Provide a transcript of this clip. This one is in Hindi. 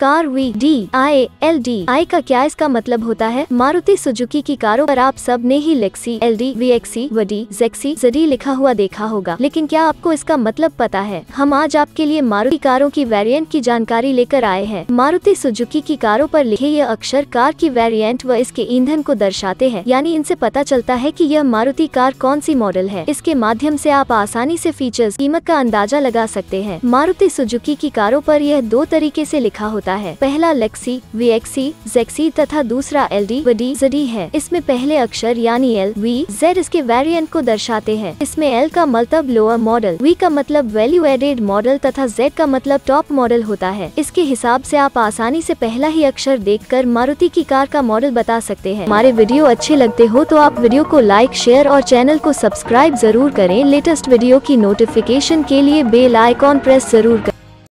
car V D I L D I का क्या इसका मतलब होता है मारुति सुजुकी की कारों पर आप सब ने ही LXi L D V Xi V ZXi ZDi लिखा हुआ देखा होगा लेकिन क्या आपको इसका मतलब पता है हम आज आपके लिए मारुति कारों की वेरिएंट की जानकारी लेकर आए हैं मारुति सुजुकी की कारों पर लिखे ये अक्षर कार की वेरियंट व इसके ईंधन को दर्शाते हैं यानी इनसे पता चलता है की यह मारुति कार कौन सी मॉडल है इसके माध्यम ऐसी आप आसानी ऐसी फीचर कीमत का अंदाजा लगा सकते हैं मारुति सुजुकी की कारों आरोप यह दो तरीके ऐसी लिखा होता होता है पहला लेक्सी वी एक्सी जेक्सी तथा दूसरा एल डी वी जडी है इसमें पहले अक्षर यानी एल वी जेड इसके वेरिएंट को दर्शाते हैं इसमें एल का मतलब लोअर मॉडल वी का मतलब वैल्यू एडेड मॉडल तथा जेड का मतलब टॉप मॉडल होता है इसके हिसाब से आप आसानी ऐसी पहला ही अक्षर कर मारुति की कार का मॉडल बता सकते हैं हमारे वीडियो अच्छे लगते हो तो आप वीडियो को लाइक शेयर और चैनल को सब्सक्राइब जरूर करें लेटेस्ट वीडियो की नोटिफिकेशन के लिए बेल आइकॉन प्रेस जरूर करें